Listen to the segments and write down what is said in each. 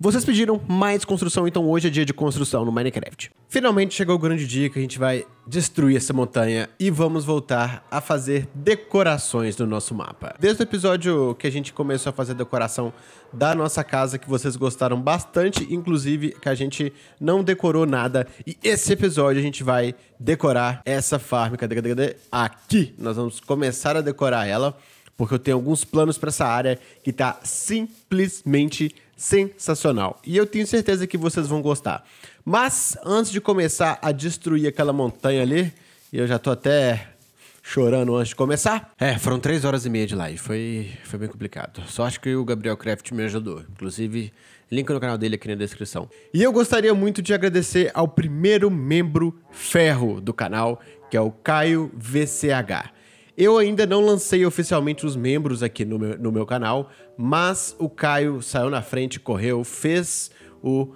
Vocês pediram mais construção, então hoje é dia de construção no Minecraft. Finalmente chegou o grande dia que a gente vai destruir essa montanha e vamos voltar a fazer decorações no nosso mapa. Desde o episódio que a gente começou a fazer decoração da nossa casa, que vocês gostaram bastante, inclusive que a gente não decorou nada. E esse episódio a gente vai decorar essa farm, cadê, cadê, cadê? Aqui, nós vamos começar a decorar ela porque eu tenho alguns planos para essa área que está simplesmente sensacional. E eu tenho certeza que vocês vão gostar. Mas antes de começar a destruir aquela montanha ali, eu já tô até chorando antes de começar. É, foram três horas e meia de live, foi, foi bem complicado. Só acho que o Gabriel Kraft me ajudou. Inclusive, link no canal dele aqui na descrição. E eu gostaria muito de agradecer ao primeiro membro ferro do canal, que é o Caio VCH. Eu ainda não lancei oficialmente os membros aqui no meu, no meu canal, mas o Caio saiu na frente, correu, fez o,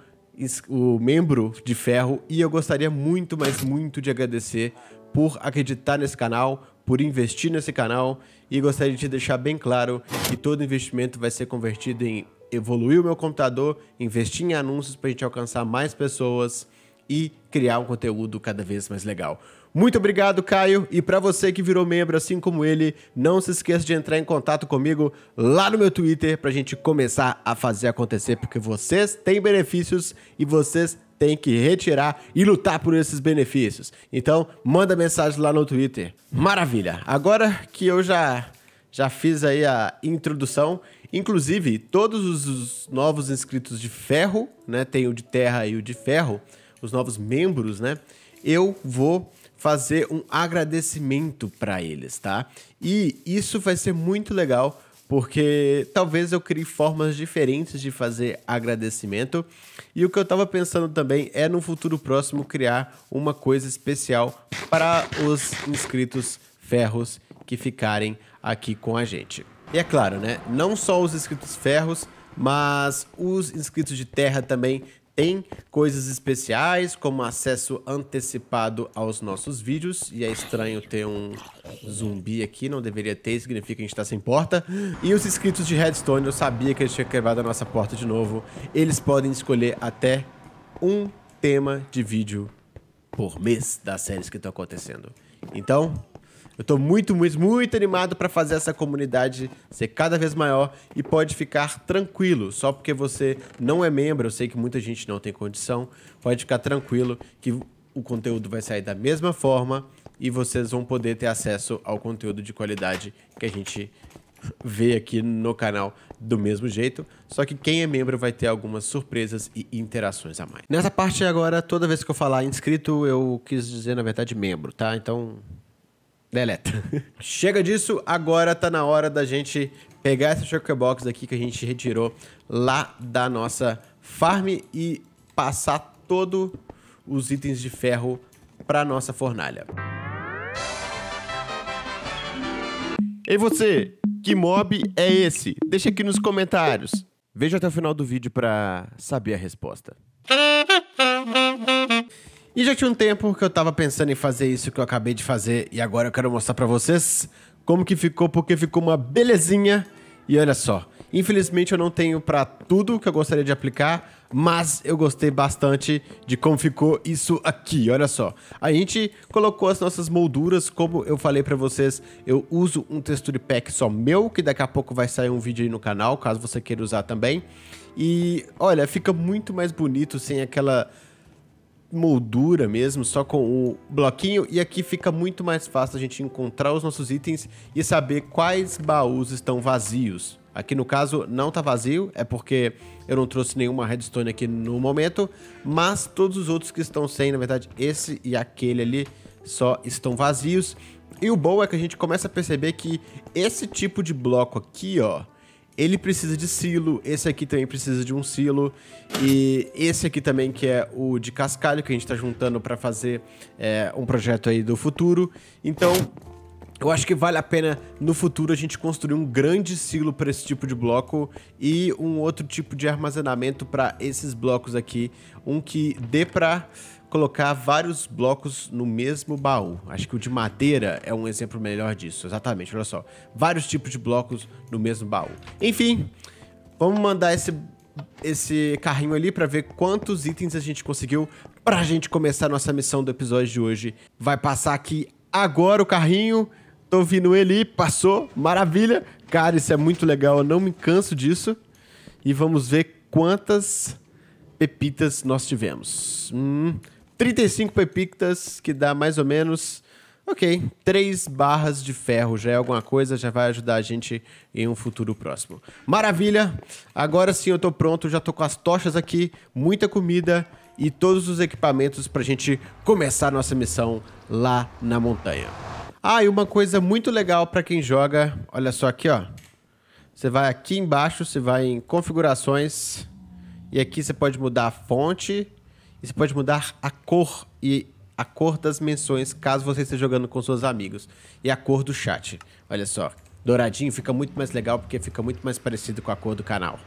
o membro de ferro e eu gostaria muito, mas muito de agradecer por acreditar nesse canal, por investir nesse canal e gostaria de deixar bem claro que todo investimento vai ser convertido em evoluir o meu computador, investir em anúncios para a gente alcançar mais pessoas e criar um conteúdo cada vez mais legal. Muito obrigado, Caio. E para você que virou membro assim como ele, não se esqueça de entrar em contato comigo lá no meu Twitter para a gente começar a fazer acontecer, porque vocês têm benefícios e vocês têm que retirar e lutar por esses benefícios. Então, manda mensagem lá no Twitter. Maravilha. Agora que eu já já fiz aí a introdução, inclusive todos os novos inscritos de ferro, né, tem o de terra e o de ferro, os novos membros, né? Eu vou fazer um agradecimento para eles, tá? E isso vai ser muito legal porque talvez eu crie formas diferentes de fazer agradecimento. E o que eu estava pensando também é no futuro próximo criar uma coisa especial para os inscritos ferros que ficarem aqui com a gente. E é claro, né? Não só os inscritos ferros, mas os inscritos de terra também tem coisas especiais, como acesso antecipado aos nossos vídeos. E é estranho ter um zumbi aqui, não deveria ter, significa que a gente tá sem porta. E os inscritos de Redstone, eu sabia que eles tinham quebrado a nossa porta de novo. Eles podem escolher até um tema de vídeo por mês das séries que estão acontecendo. Então, eu tô muito, muito, muito animado para fazer essa comunidade ser cada vez maior e pode ficar tranquilo, só porque você não é membro, eu sei que muita gente não tem condição, pode ficar tranquilo que o conteúdo vai sair da mesma forma e vocês vão poder ter acesso ao conteúdo de qualidade que a gente vê aqui no canal do mesmo jeito, só que quem é membro vai ter algumas surpresas e interações a mais. Nessa parte agora, toda vez que eu falar inscrito, eu quis dizer na verdade membro, tá? Então Deleta. Chega disso, agora tá na hora da gente pegar essa Box aqui que a gente retirou lá da nossa farm e passar todos os itens de ferro pra nossa fornalha. E você, que mob é esse? Deixa aqui nos comentários. Veja até o final do vídeo pra saber a resposta. E já tinha um tempo que eu tava pensando em fazer isso que eu acabei de fazer e agora eu quero mostrar para vocês como que ficou, porque ficou uma belezinha. E olha só, infelizmente eu não tenho para tudo que eu gostaria de aplicar, mas eu gostei bastante de como ficou isso aqui, olha só. A gente colocou as nossas molduras, como eu falei para vocês, eu uso um texture pack só meu, que daqui a pouco vai sair um vídeo aí no canal, caso você queira usar também. E olha, fica muito mais bonito sem aquela moldura mesmo, só com o bloquinho, e aqui fica muito mais fácil a gente encontrar os nossos itens e saber quais baús estão vazios. Aqui no caso não tá vazio, é porque eu não trouxe nenhuma redstone aqui no momento, mas todos os outros que estão sem, na verdade esse e aquele ali, só estão vazios. E o bom é que a gente começa a perceber que esse tipo de bloco aqui, ó, ele precisa de silo, esse aqui também precisa de um silo, e esse aqui também que é o de cascalho, que a gente está juntando para fazer é, um projeto aí do futuro. Então, eu acho que vale a pena no futuro a gente construir um grande silo para esse tipo de bloco e um outro tipo de armazenamento para esses blocos aqui, um que dê para colocar vários blocos no mesmo baú. Acho que o de madeira é um exemplo melhor disso, exatamente. Olha só, vários tipos de blocos no mesmo baú. Enfim, vamos mandar esse esse carrinho ali para ver quantos itens a gente conseguiu para a gente começar a nossa missão do episódio de hoje. Vai passar aqui agora o carrinho. Tô vindo ele, passou, maravilha. Cara, isso é muito legal, eu não me canso disso. E vamos ver quantas pepitas nós tivemos. Hum, 35 pepictas, que dá mais ou menos. Ok, três barras de ferro já é alguma coisa, já vai ajudar a gente em um futuro próximo. Maravilha! Agora sim eu tô pronto, já tô com as tochas aqui, muita comida e todos os equipamentos pra gente começar nossa missão lá na montanha. Ah, e uma coisa muito legal para quem joga, olha só aqui, ó. Você vai aqui embaixo, você vai em configurações e aqui você pode mudar a fonte, e você pode mudar a cor e a cor das menções caso você esteja jogando com seus amigos. E a cor do chat. Olha só. Douradinho fica muito mais legal porque fica muito mais parecido com a cor do canal.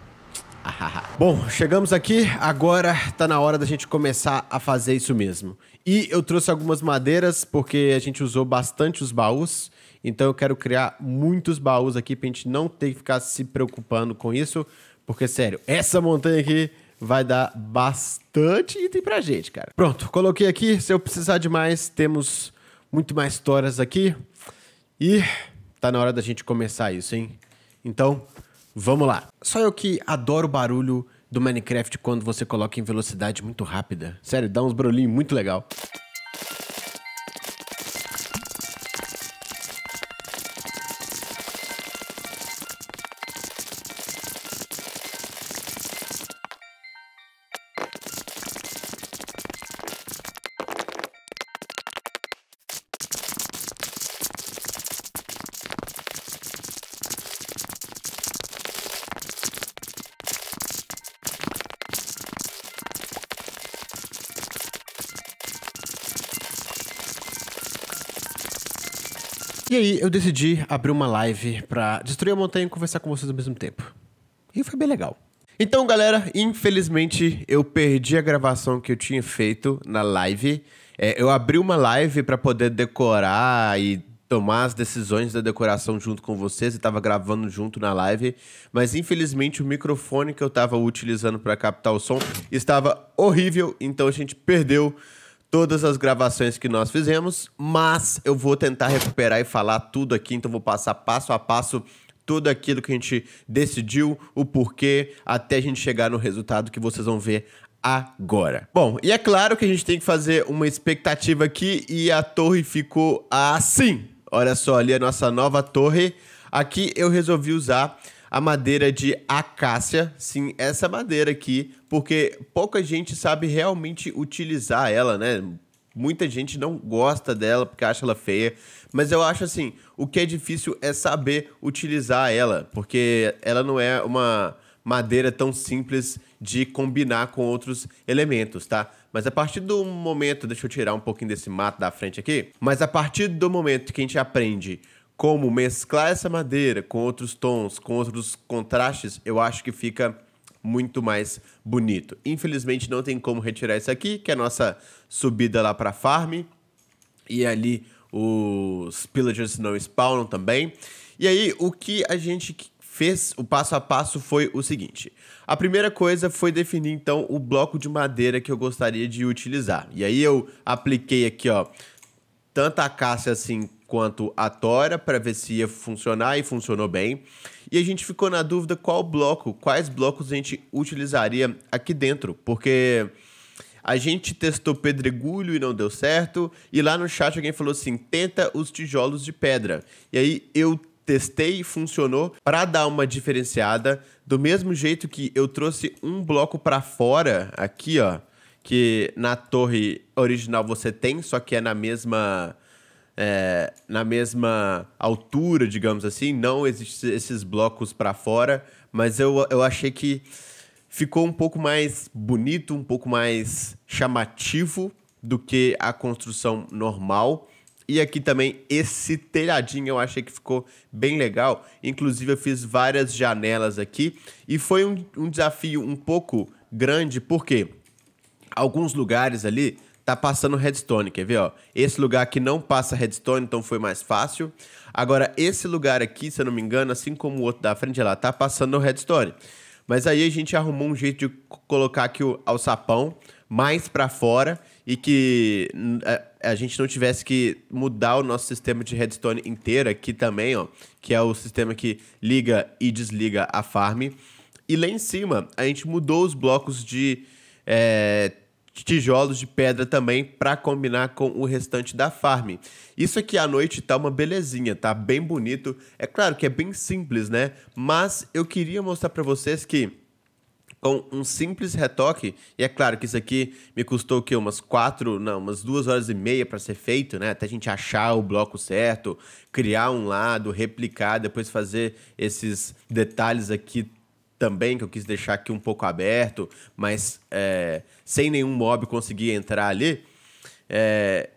Ah, ah, ah. Bom, chegamos aqui, agora tá na hora da gente começar a fazer isso mesmo. E eu trouxe algumas madeiras porque a gente usou bastante os baús, então eu quero criar muitos baús aqui pra gente não ter que ficar se preocupando com isso, porque sério, essa montanha aqui vai dar bastante item pra gente, cara. Pronto, coloquei aqui. Se eu precisar de mais, temos muito mais histórias aqui. E tá na hora da gente começar isso, hein? Então, vamos lá. Só eu que adoro o barulho do Minecraft quando você coloca em velocidade muito rápida. Sério, dá uns brolinhos muito legal. E aí eu decidi abrir uma live pra destruir a montanha e conversar com vocês ao mesmo tempo. E foi bem legal. Então, galera, infelizmente eu perdi a gravação que eu tinha feito na live. É, eu abri uma live para poder decorar e tomar as decisões da decoração junto com vocês e estava gravando junto na live, mas infelizmente o microfone que eu estava utilizando para captar o som estava horrível, então a gente perdeu todas as gravações que nós fizemos, mas eu vou tentar recuperar e falar tudo aqui, então vou passar passo a passo tudo aquilo que a gente decidiu, o porquê, até a gente chegar no resultado que vocês vão ver agora. Bom, e é claro que a gente tem que fazer uma expectativa aqui e a torre ficou assim. Olha só ali é a nossa nova torre. Aqui eu resolvi usar a madeira de acácia, sim, essa madeira aqui, porque pouca gente sabe realmente utilizar ela, né? Muita gente não gosta dela porque acha ela feia, mas eu acho assim, o que é difícil é saber utilizar ela, porque ela não é uma madeira tão simples de combinar com outros elementos, tá? Mas a partir do momento, deixa eu tirar um pouquinho desse mato da frente aqui, mas a partir do momento que a gente aprende como mesclar essa madeira com outros tons, com outros contrastes, eu acho que fica muito mais bonito. Infelizmente não tem como retirar isso aqui, que é a nossa subida lá para farm. E ali os pillagers não spawnam também. E aí o que a gente fez, o passo a passo foi o seguinte. A primeira coisa foi definir então o bloco de madeira que eu gostaria de utilizar. E aí eu apliquei aqui, ó, tanta acácia assim quanto a Tora para ver se ia funcionar e funcionou bem. E a gente ficou na dúvida qual bloco, quais blocos a gente utilizaria aqui dentro, porque a gente testou pedregulho e não deu certo, e lá no chat alguém falou assim: "Tenta os tijolos de pedra". E aí eu testei e funcionou para dar uma diferenciada, do mesmo jeito que eu trouxe um bloco para fora aqui, ó, que na torre original você tem, só que é na mesma é, na mesma altura, digamos assim. Não existem esses blocos para fora, mas eu, eu achei que ficou um pouco mais bonito, um pouco mais chamativo do que a construção normal. E aqui também esse telhadinho eu achei que ficou bem legal. Inclusive eu fiz várias janelas aqui e foi um, um desafio um pouco grande porque alguns lugares ali tá passando redstone, quer ver, ó? Esse lugar aqui não passa redstone, então foi mais fácil. Agora, esse lugar aqui, se eu não me engano, assim como o outro da frente lá, tá passando redstone. Mas aí a gente arrumou um jeito de colocar aqui o alçapão mais para fora e que é, a, gente não tivesse que mudar o nosso sistema de redstone inteiro aqui também, ó, que é o sistema que liga e desliga a farm. E lá em cima, a gente mudou os blocos de... É, tijolos de pedra também para combinar com o restante da farm. Isso aqui à noite tá uma belezinha, tá bem bonito. É claro que é bem simples, né? Mas eu queria mostrar para vocês que com um simples retoque, e é claro que isso aqui me custou que umas quatro, não, umas duas horas e meia para ser feito, né? Até a gente achar o bloco certo, criar um lado, replicar, depois fazer esses detalhes aqui também, que eu quis deixar aqui um pouco aberto, mas é, sem nenhum mob conseguir entrar ali, é,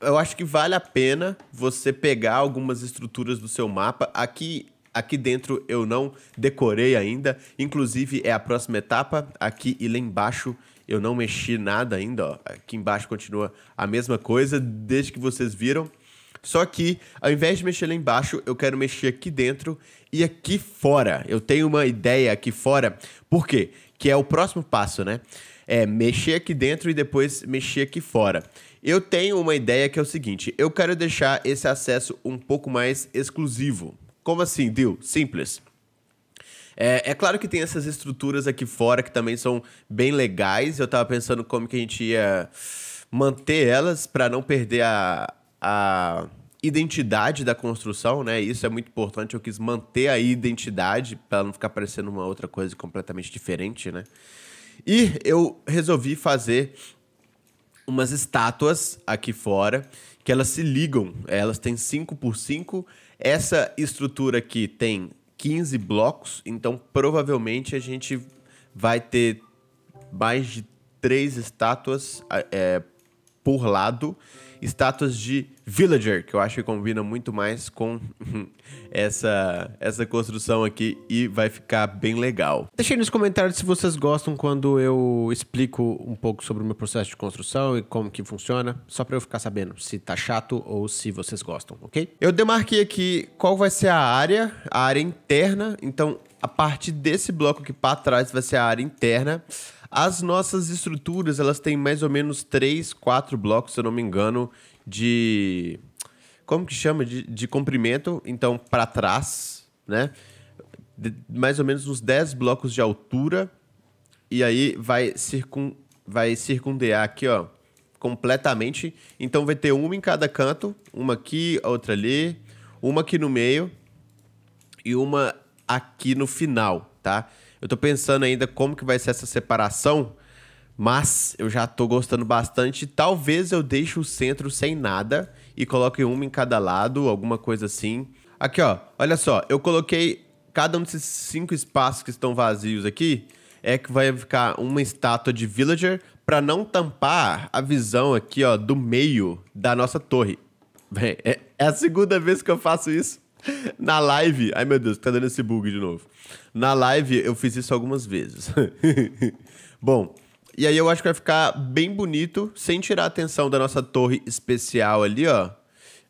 eu acho que vale a pena você pegar algumas estruturas do seu mapa. Aqui, aqui dentro eu não decorei ainda, inclusive é a próxima etapa, aqui e lá embaixo eu não mexi nada ainda, ó. aqui embaixo continua a mesma coisa desde que vocês viram. Só que, ao invés de mexer lá embaixo, eu quero mexer aqui dentro e aqui fora. Eu tenho uma ideia aqui fora. Por quê? Que é o próximo passo, né? É mexer aqui dentro e depois mexer aqui fora. Eu tenho uma ideia que é o seguinte: eu quero deixar esse acesso um pouco mais exclusivo. Como assim, Dil? Simples. É, é, claro que tem essas estruturas aqui fora que também são bem legais. Eu tava pensando como que a gente ia manter elas para não perder a, a identidade da construção, né? Isso é muito importante. Eu quis manter a identidade para não ficar parecendo uma outra coisa completamente diferente, né? E eu resolvi fazer umas estátuas aqui fora que elas se ligam. Elas têm 5 por 5. Essa estrutura aqui tem 15 blocos, então provavelmente a gente vai ter mais de três estátuas é, por lado. Estátuas de villager, que eu acho que combina muito mais com essa, essa construção aqui e vai ficar bem legal. Deixem nos comentários se vocês gostam quando eu explico um pouco sobre o meu processo de construção e como que funciona, só para eu ficar sabendo se tá chato ou se vocês gostam, ok? Eu demarquei aqui qual vai ser a área, a área interna, então a parte desse bloco aqui para trás vai ser a área interna. As nossas estruturas, elas têm mais ou menos três, quatro blocos, se eu não me engano, de. Como que chama? De, de comprimento. Então, para trás, né? De, mais ou menos uns 10 blocos de altura. E aí vai, circun, vai circundear aqui, ó. Completamente. Então vai ter uma em cada canto. Uma aqui, outra ali. Uma aqui no meio. E uma aqui no final, tá? Eu tô pensando ainda como que vai ser essa separação, mas eu já tô gostando bastante. Talvez eu deixe o centro sem nada e coloque uma em cada lado, alguma coisa assim. Aqui, ó, olha só, eu coloquei cada um desses cinco espaços que estão vazios aqui é que vai ficar uma estátua de villager para não tampar a visão aqui, ó, do meio da nossa torre. É, é a segunda vez que eu faço isso. Na live. Ai, meu Deus, tá dando esse bug de novo. Na live, eu fiz isso algumas vezes. Bom, e aí eu acho que vai ficar bem bonito, sem tirar a atenção da nossa torre especial ali, ó.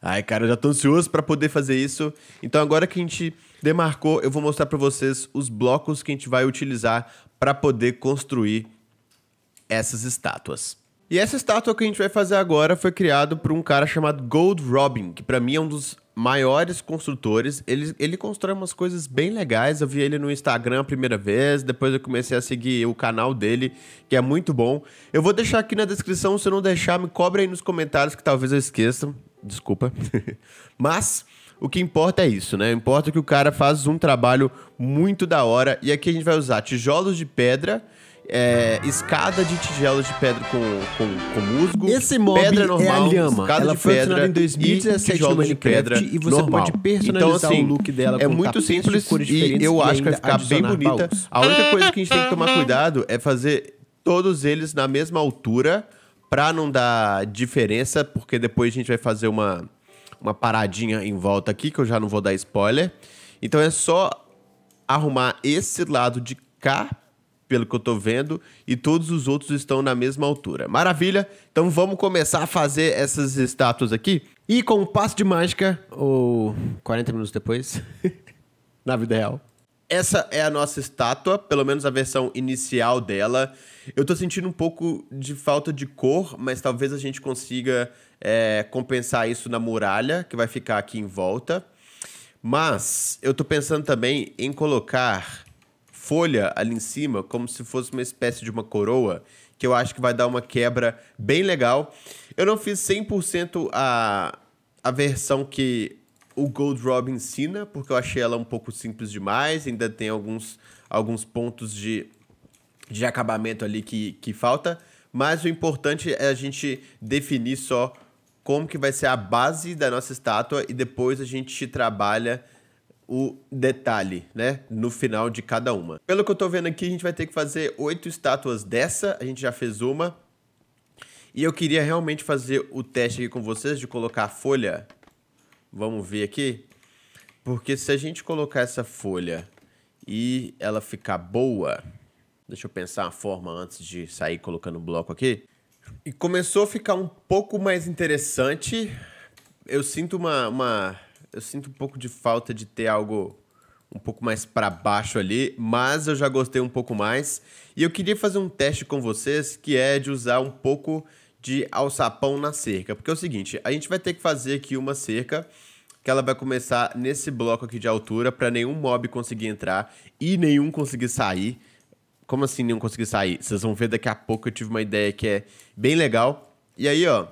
Ai, cara, eu já tô ansioso para poder fazer isso. Então, agora que a gente demarcou, eu vou mostrar para vocês os blocos que a gente vai utilizar para poder construir essas estátuas. E essa estátua que a gente vai fazer agora foi criada por um cara chamado Gold Robin, que para mim é um dos maiores construtores. Ele, ele constrói umas coisas bem legais. Eu vi ele no Instagram a primeira vez, depois eu comecei a seguir o canal dele, que é muito bom. Eu vou deixar aqui na descrição, se não deixar, me cobre aí nos comentários que talvez eu esqueça. Desculpa. Mas o que importa é isso, né? Importa que o cara faz um trabalho muito da hora e aqui a gente vai usar tijolos de pedra é, escada de tijolos de pedra com, com, com musgo. Esse pedra é normal, é a lhama. Escada Ela de foi pedra em 2017 no pedra e você normal. pode personalizar então, assim, o look dela é muito simples e eu acho que vai ficar bem bonita. Baús. A única coisa que a gente tem que tomar cuidado é fazer todos eles na mesma altura para não dar diferença, porque depois a gente vai fazer uma uma paradinha em volta aqui que eu já não vou dar spoiler. Então é só arrumar esse lado de cá pelo que eu tô vendo, e todos os outros estão na mesma altura. Maravilha! Então vamos começar a fazer essas estátuas aqui. E com um passo de mágica, ou 40 minutos depois, na vida real. Essa é a nossa estátua, pelo menos a versão inicial dela. Eu tô sentindo um pouco de falta de cor, mas talvez a gente consiga é, compensar isso na muralha, que vai ficar aqui em volta. Mas eu tô pensando também em colocar folha ali em cima, como se fosse uma espécie de uma coroa, que eu acho que vai dar uma quebra bem legal. Eu não fiz 100% a, a versão que o Gold Rob ensina, porque eu achei ela um pouco simples demais, ainda tem alguns, alguns pontos de, de acabamento ali que, que falta, mas o importante é a gente definir só como que vai ser a base da nossa estátua e depois a gente trabalha o detalhe, né? No final de cada uma. Pelo que eu tô vendo aqui, a gente vai ter que fazer oito estátuas dessa. A gente já fez uma. E eu queria realmente fazer o teste aqui com vocês de colocar a folha. Vamos ver aqui. Porque se a gente colocar essa folha e ela ficar boa... Deixa eu pensar a forma antes de sair colocando o bloco aqui. E começou a ficar um pouco mais interessante. Eu sinto uma, uma eu sinto um pouco de falta de ter algo um pouco mais para baixo ali, mas eu já gostei um pouco mais. E eu queria fazer um teste com vocês que é de usar um pouco de alçapão na cerca, porque é o seguinte, a gente vai ter que fazer aqui uma cerca que ela vai começar nesse bloco aqui de altura para nenhum mob conseguir entrar e nenhum conseguir sair. Como assim nenhum conseguir sair? Vocês vão ver daqui a pouco eu tive uma ideia que é bem legal. E aí, ó,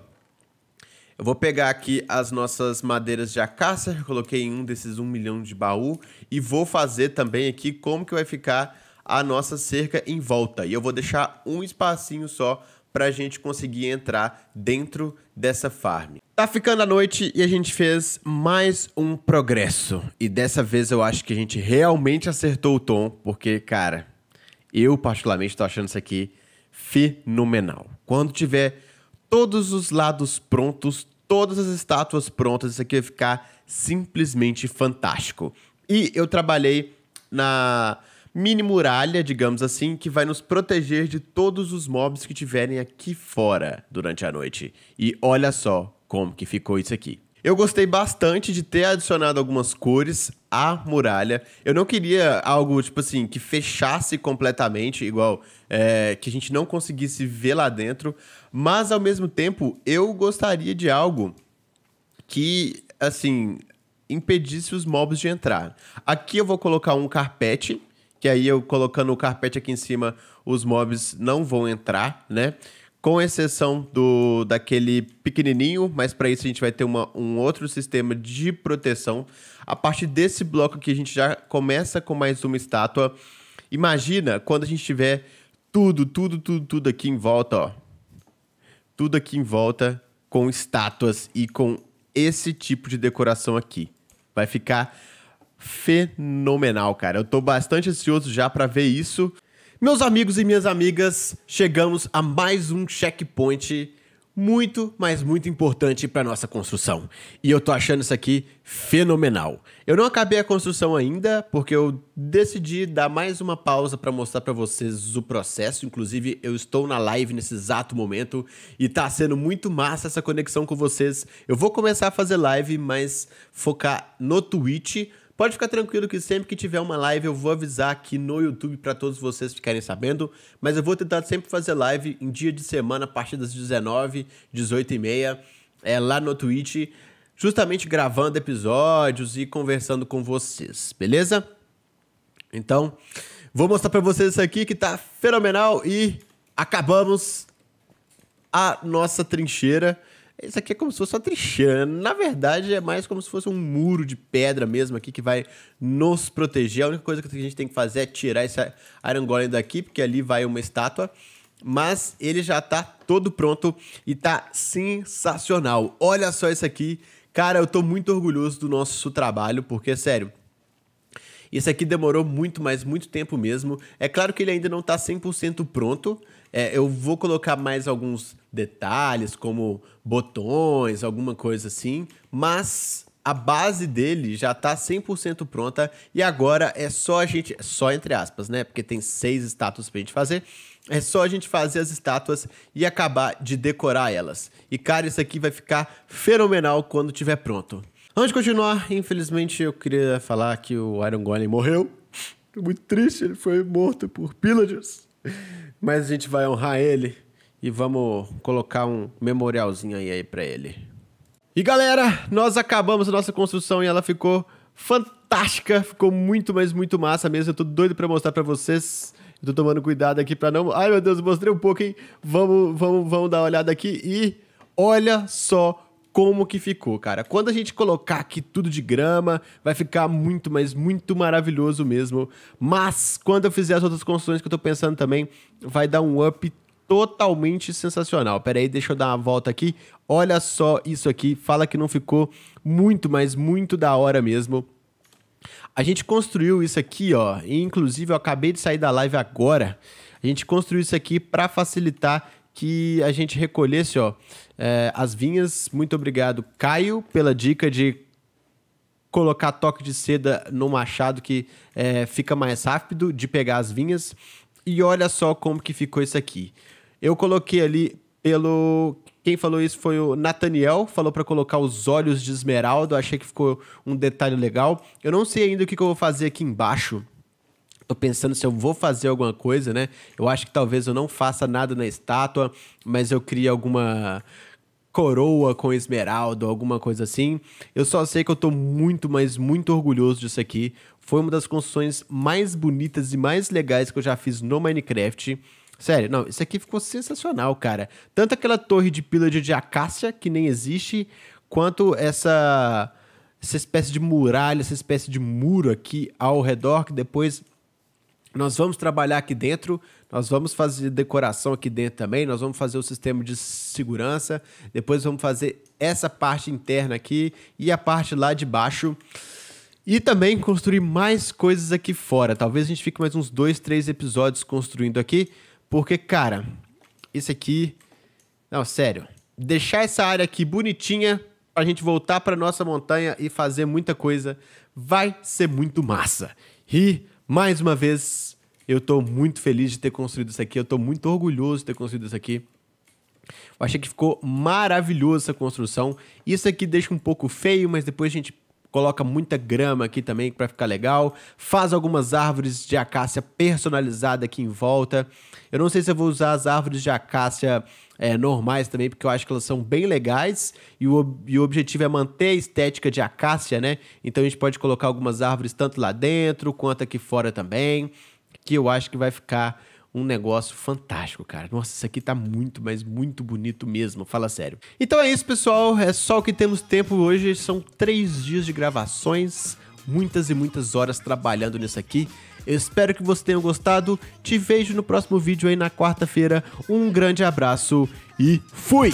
eu vou pegar aqui as nossas madeiras de acácia, coloquei em um desses um milhão de baú e vou fazer também aqui como que vai ficar a nossa cerca em volta. E eu vou deixar um espacinho só para a gente conseguir entrar dentro dessa farm. Tá ficando a noite e a gente fez mais um progresso. E dessa vez eu acho que a gente realmente acertou o tom, porque, cara, eu particularmente tô achando isso aqui fenomenal. Quando tiver todos os lados prontos, todas as estátuas prontas, isso aqui vai ficar simplesmente fantástico. E eu trabalhei na mini muralha, digamos assim, que vai nos proteger de todos os mobs que tiverem aqui fora durante a noite. E olha só como que ficou isso aqui. Eu gostei bastante de ter adicionado algumas cores à muralha. Eu não queria algo, tipo assim, que fechasse completamente, igual é, que a gente não conseguisse ver lá dentro. Mas, ao mesmo tempo, eu gostaria de algo que, assim, impedisse os mobs de entrar. Aqui eu vou colocar um carpete, que aí eu colocando o carpete aqui em cima, os mobs não vão entrar, né? com exceção do daquele pequenininho, mas para isso a gente vai ter uma, um outro sistema de proteção. A partir desse bloco aqui a gente já começa com mais uma estátua. Imagina quando a gente tiver tudo, tudo, tudo, tudo aqui em volta, ó. Tudo aqui em volta com estátuas e com esse tipo de decoração aqui. Vai ficar fenomenal, cara. Eu tô bastante ansioso já para ver isso. Meus amigos e minhas amigas, chegamos a mais um checkpoint muito, mas muito importante para nossa construção. E eu tô achando isso aqui fenomenal. Eu não acabei a construção ainda, porque eu decidi dar mais uma pausa para mostrar para vocês o processo. Inclusive, eu estou na live nesse exato momento e tá sendo muito massa essa conexão com vocês. Eu vou começar a fazer live, mas focar no Twitch Pode ficar tranquilo que sempre que tiver uma live eu vou avisar aqui no YouTube para todos vocês ficarem sabendo, mas eu vou tentar sempre fazer live em dia de semana a partir das 19, 18 e meia, é, lá no Twitch, justamente gravando episódios e conversando com vocês, beleza? Então, vou mostrar para vocês isso aqui que tá fenomenal e acabamos a nossa trincheira. Isso aqui é como se fosse uma trincheira. Na verdade, é mais como se fosse um muro de pedra mesmo aqui que vai nos proteger. A única coisa que a gente tem que fazer é tirar essa arangolem daqui, porque ali vai uma estátua. Mas ele já tá todo pronto e tá sensacional. Olha só isso aqui. Cara, eu tô muito orgulhoso do nosso trabalho, porque, sério, isso aqui demorou muito, mas muito tempo mesmo. É claro que ele ainda não tá 100% pronto, é, eu vou colocar mais alguns detalhes, como botões, alguma coisa assim, mas a base dele já tá 100% pronta e agora é só a gente, só entre aspas, né? Porque tem seis estátuas pra gente fazer. É só a gente fazer as estátuas e acabar de decorar elas. E cara, isso aqui vai ficar fenomenal quando tiver pronto. Antes de continuar, infelizmente eu queria falar que o Iron Golem morreu. Muito triste, ele foi morto por Pillagers. Mas a gente vai honrar ele e vamos colocar um memorialzinho aí, aí para ele. E galera, nós acabamos a nossa construção e ela ficou fantástica, ficou muito, mas muito massa mesmo. Eu tô doido para mostrar para vocês. Eu tô tomando cuidado aqui para não. Ai, meu Deus, mostrei um pouco, hein? Vamos, vamos, vamos dar uma olhada aqui e olha só como que ficou, cara. Quando a gente colocar aqui tudo de grama, vai ficar muito, mas muito maravilhoso mesmo. Mas quando eu fizer as outras construções que eu tô pensando também, vai dar um up totalmente sensacional. Pera aí, deixa eu dar uma volta aqui. Olha só isso aqui. Fala que não ficou muito, mas muito da hora mesmo. A gente construiu isso aqui, ó. E, inclusive, eu acabei de sair da live agora. A gente construiu isso aqui para facilitar que a gente recolhesse, ó, é, as vinhas. Muito obrigado, Caio, pela dica de colocar toque de seda no machado que é, fica mais rápido de pegar as vinhas. E olha só como que ficou isso aqui. Eu coloquei ali pelo quem falou isso foi o Nathaniel, falou para colocar os olhos de esmeralda, achei que ficou um detalhe legal. Eu não sei ainda o que, que eu vou fazer aqui embaixo, tô pensando se eu vou fazer alguma coisa, né? Eu acho que talvez eu não faça nada na estátua, mas eu crie alguma coroa com esmeralda, alguma coisa assim. Eu só sei que eu tô muito, mas muito orgulhoso disso aqui. Foi uma das construções mais bonitas e mais legais que eu já fiz no Minecraft. Sério, não, isso aqui ficou sensacional, cara. Tanto aquela torre de pilha de acácia, que nem existe, quanto essa essa espécie de muralha, essa espécie de muro aqui ao redor, que depois nós vamos trabalhar aqui dentro, nós vamos fazer decoração aqui dentro também, nós vamos fazer o sistema de segurança, depois vamos fazer essa parte interna aqui e a parte lá de baixo. E também construir mais coisas aqui fora. Talvez a gente fique mais uns dois, três episódios construindo aqui, porque, cara, isso aqui. Não, sério. Deixar essa área aqui bonitinha pra gente voltar pra nossa montanha e fazer muita coisa vai ser muito massa. E mais uma vez, eu estou muito feliz de ter construído isso aqui, eu estou muito orgulhoso de ter construído isso aqui. Eu achei que ficou maravilhoso essa construção. Isso aqui deixa um pouco feio, mas depois a gente coloca muita grama aqui também para ficar legal, faz algumas árvores de acácia personalizada aqui em volta. Eu não sei se eu vou usar as árvores de acácia é, normais também, porque eu acho que elas são bem legais e o, e o objetivo é manter a estética de acácia, né? Então a gente pode colocar algumas árvores tanto lá dentro quanto aqui fora também, que eu acho que vai ficar um negócio fantástico, cara. Nossa, isso aqui tá muito, mas muito bonito mesmo. Fala sério. Então é isso, pessoal. É só o que temos tempo hoje. São três dias de gravações, muitas e muitas horas trabalhando nisso aqui. Eu espero que você tenha gostado. Te vejo no próximo vídeo aí na quarta-feira. Um grande abraço e fui!